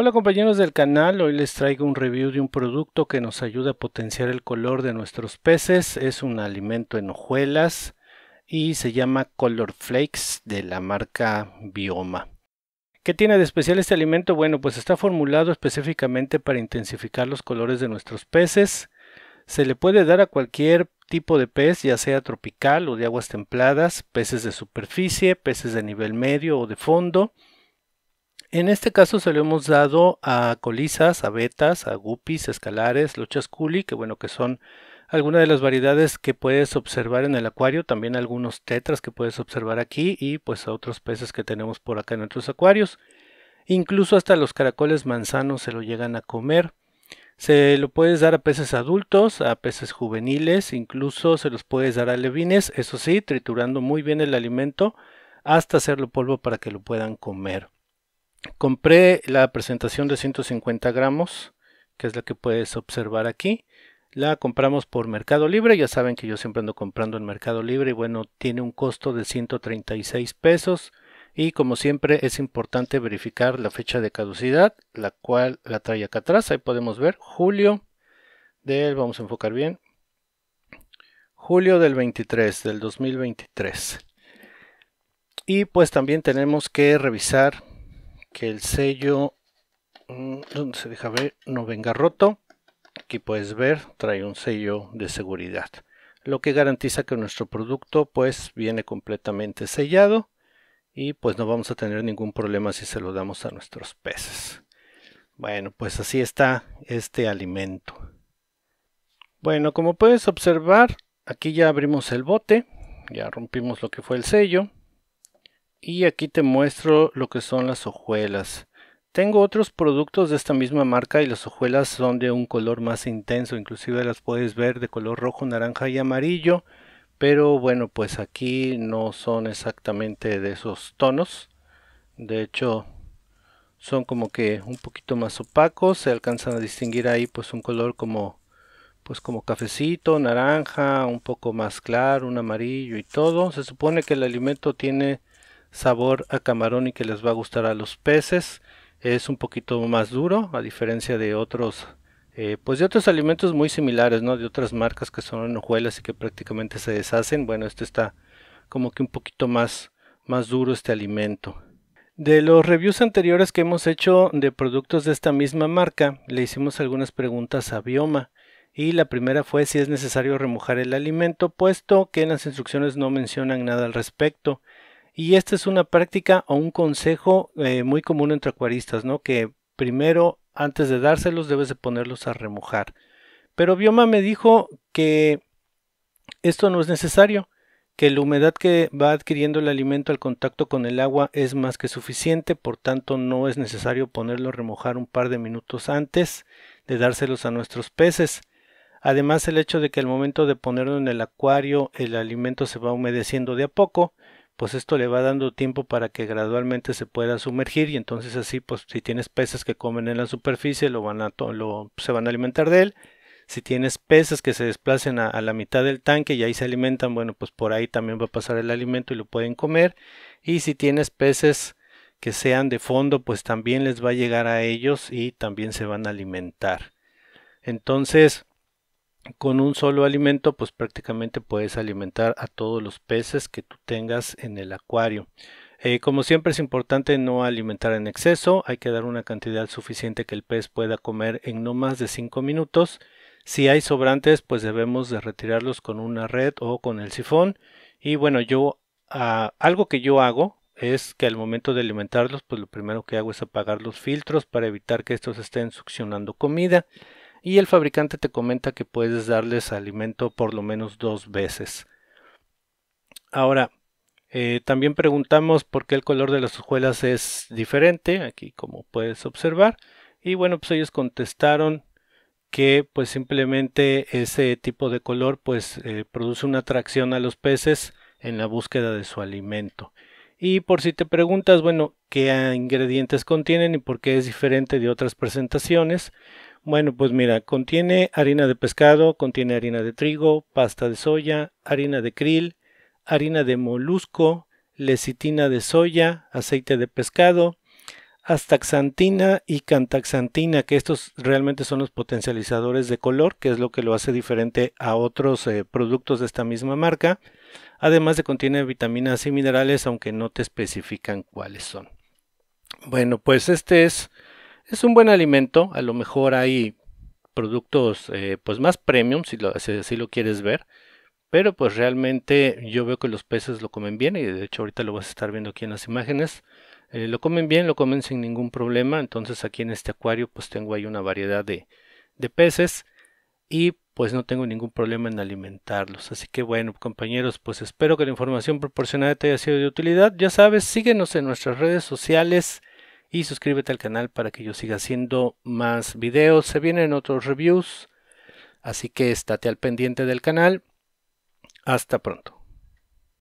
Hola compañeros del canal, hoy les traigo un review de un producto que nos ayuda a potenciar el color de nuestros peces. Es un alimento en hojuelas y se llama Color Flakes de la marca Bioma. ¿Qué tiene de especial este alimento? Bueno, pues está formulado específicamente para intensificar los colores de nuestros peces. Se le puede dar a cualquier tipo de pez, ya sea tropical o de aguas templadas, peces de superficie, peces de nivel medio o de fondo. En este caso se lo hemos dado a colisas, a betas, a guppies, escalares, luchas culi, que bueno, que son algunas de las variedades que puedes observar en el acuario, también algunos tetras que puedes observar aquí y pues a otros peces que tenemos por acá en nuestros acuarios. Incluso hasta los caracoles manzanos se lo llegan a comer. Se lo puedes dar a peces adultos, a peces juveniles, incluso se los puedes dar a levines, eso sí, triturando muy bien el alimento hasta hacerlo polvo para que lo puedan comer compré la presentación de 150 gramos, que es la que puedes observar aquí. La compramos por Mercado Libre, ya saben que yo siempre ando comprando en Mercado Libre y bueno, tiene un costo de 136 pesos y como siempre es importante verificar la fecha de caducidad, la cual la trae acá atrás, ahí podemos ver julio del, vamos a enfocar bien, julio del 23, del 2023. Y pues también tenemos que revisar que el sello mm, donde se deja ver no venga roto aquí puedes ver trae un sello de seguridad lo que garantiza que nuestro producto pues viene completamente sellado y pues no vamos a tener ningún problema si se lo damos a nuestros peces bueno pues así está este alimento bueno como puedes observar aquí ya abrimos el bote ya rompimos lo que fue el sello y aquí te muestro lo que son las hojuelas. Tengo otros productos de esta misma marca y las hojuelas son de un color más intenso, inclusive las puedes ver de color rojo, naranja y amarillo, pero bueno, pues aquí no son exactamente de esos tonos. De hecho, son como que un poquito más opacos, se alcanzan a distinguir ahí pues un color como pues como cafecito, naranja, un poco más claro, un amarillo y todo. Se supone que el alimento tiene sabor a camarón y que les va a gustar a los peces. Es un poquito más duro, a diferencia de otros, eh, pues de otros alimentos muy similares, ¿no? De otras marcas que son hojuelas y que prácticamente se deshacen. Bueno, este está como que un poquito más, más duro este alimento. De los reviews anteriores que hemos hecho de productos de esta misma marca, le hicimos algunas preguntas a Bioma y la primera fue si es necesario remojar el alimento, puesto que en las instrucciones no mencionan nada al respecto. Y esta es una práctica o un consejo eh, muy común entre acuaristas, ¿no? Que primero, antes de dárselos, debes de ponerlos a remojar. Pero Bioma me dijo que esto no es necesario, que la humedad que va adquiriendo el alimento al contacto con el agua es más que suficiente, por tanto no es necesario ponerlo a remojar un par de minutos antes de dárselos a nuestros peces. Además el hecho de que al momento de ponerlo en el acuario el alimento se va humedeciendo de a poco, pues esto le va dando tiempo para que gradualmente se pueda sumergir y entonces así, pues si tienes peces que comen en la superficie, lo van a se van a alimentar de él. Si tienes peces que se desplacen a, a, la mitad del tanque y ahí se alimentan, bueno, pues por ahí también va a pasar el alimento y lo pueden comer. Y si tienes peces que sean de fondo, pues también les va a llegar a ellos y también se van a alimentar. Entonces, con un solo alimento, pues prácticamente puedes alimentar a todos los peces que tú tengas en el acuario. Eh, como siempre es importante no alimentar en exceso, hay que dar una cantidad suficiente que el pez pueda comer en no más de 5 minutos. Si hay sobrantes, pues debemos de retirarlos con una red o con el sifón. Y bueno, yo ah, algo que yo hago es que al momento de alimentarlos, pues lo primero que hago es apagar los filtros para evitar que estos estén succionando comida y el fabricante te comenta que puedes darles alimento por lo menos dos veces. Ahora, eh, también preguntamos por qué el color de las hojuelas es diferente, aquí como puedes observar, y bueno, pues ellos contestaron que pues simplemente ese tipo de color pues eh, produce una atracción a los peces en la búsqueda de su alimento. Y por si te preguntas, bueno, qué ah, ingredientes contienen y por qué es diferente de otras presentaciones. Bueno, pues mira, contiene harina de pescado, contiene harina de trigo, pasta de soya, harina de krill, harina de molusco, lecitina de soya, aceite de pescado, astaxantina y cantaxantina, que estos realmente son los potencializadores de color, que es lo que lo hace diferente a otros eh, productos de esta misma marca. Además de contiene vitaminas y minerales, aunque no te especifican cuáles son. Bueno, pues este es, un buen alimento. A lo mejor hay productos eh, pues más premium, si lo, si lo quieres ver. Pero pues realmente yo veo que los peces lo comen bien y de hecho ahorita lo vas a estar viendo aquí en las imágenes. Eh, lo comen bien, lo comen sin ningún problema. Entonces aquí en este acuario pues tengo ahí una variedad de, de peces y pues no tengo ningún problema en alimentarlos. Así que bueno, compañeros, pues espero que la información proporcionada te haya sido de utilidad. Ya sabes, síguenos en nuestras redes sociales y suscríbete al canal para que yo siga haciendo más videos. Se vienen otros reviews, así que estate al pendiente del canal. Hasta pronto.